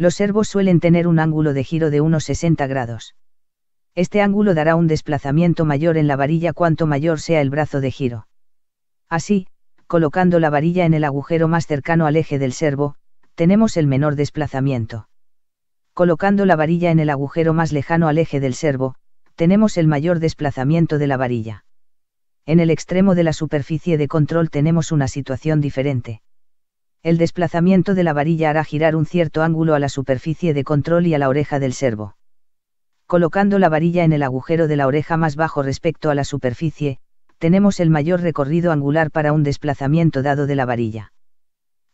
Los servos suelen tener un ángulo de giro de unos 60 grados. Este ángulo dará un desplazamiento mayor en la varilla cuanto mayor sea el brazo de giro. Así, colocando la varilla en el agujero más cercano al eje del servo, tenemos el menor desplazamiento. Colocando la varilla en el agujero más lejano al eje del servo, tenemos el mayor desplazamiento de la varilla. En el extremo de la superficie de control tenemos una situación diferente el desplazamiento de la varilla hará girar un cierto ángulo a la superficie de control y a la oreja del servo. Colocando la varilla en el agujero de la oreja más bajo respecto a la superficie, tenemos el mayor recorrido angular para un desplazamiento dado de la varilla.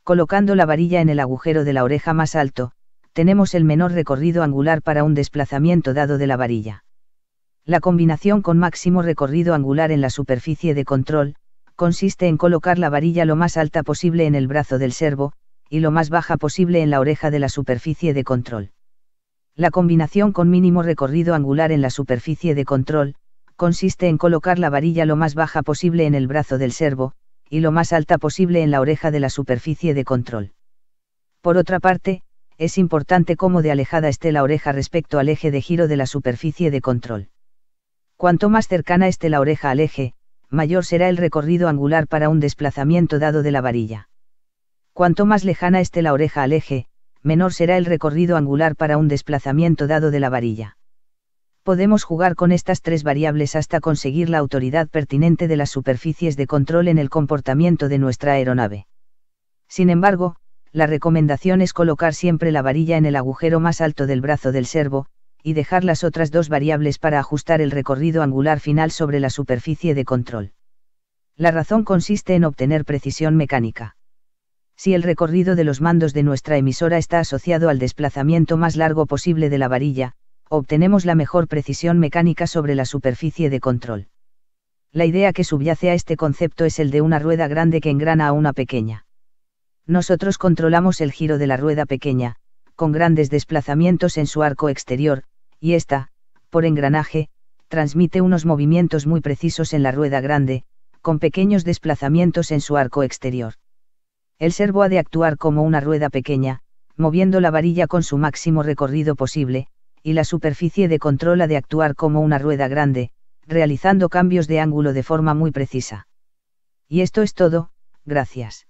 Colocando la varilla en el agujero de la oreja más alto, tenemos el menor recorrido angular para un desplazamiento dado de la varilla. La combinación con máximo recorrido angular en la superficie de control, consiste en colocar la varilla lo más alta posible en el brazo del servo, y lo más baja posible en la oreja de la superficie de control. La combinación con mínimo recorrido angular en la superficie de control, consiste en colocar la varilla lo más baja posible en el brazo del servo, y lo más alta posible en la oreja de la superficie de control. Por otra parte, es importante cómo de alejada esté la oreja respecto al eje de giro de la superficie de control. Cuanto más cercana esté la oreja al eje, mayor será el recorrido angular para un desplazamiento dado de la varilla. Cuanto más lejana esté la oreja al eje, menor será el recorrido angular para un desplazamiento dado de la varilla. Podemos jugar con estas tres variables hasta conseguir la autoridad pertinente de las superficies de control en el comportamiento de nuestra aeronave. Sin embargo, la recomendación es colocar siempre la varilla en el agujero más alto del brazo del servo, y dejar las otras dos variables para ajustar el recorrido angular final sobre la superficie de control. La razón consiste en obtener precisión mecánica. Si el recorrido de los mandos de nuestra emisora está asociado al desplazamiento más largo posible de la varilla, obtenemos la mejor precisión mecánica sobre la superficie de control. La idea que subyace a este concepto es el de una rueda grande que engrana a una pequeña. Nosotros controlamos el giro de la rueda pequeña, con grandes desplazamientos en su arco exterior, y esta, por engranaje, transmite unos movimientos muy precisos en la rueda grande, con pequeños desplazamientos en su arco exterior. El servo ha de actuar como una rueda pequeña, moviendo la varilla con su máximo recorrido posible, y la superficie de control ha de actuar como una rueda grande, realizando cambios de ángulo de forma muy precisa. Y esto es todo, gracias.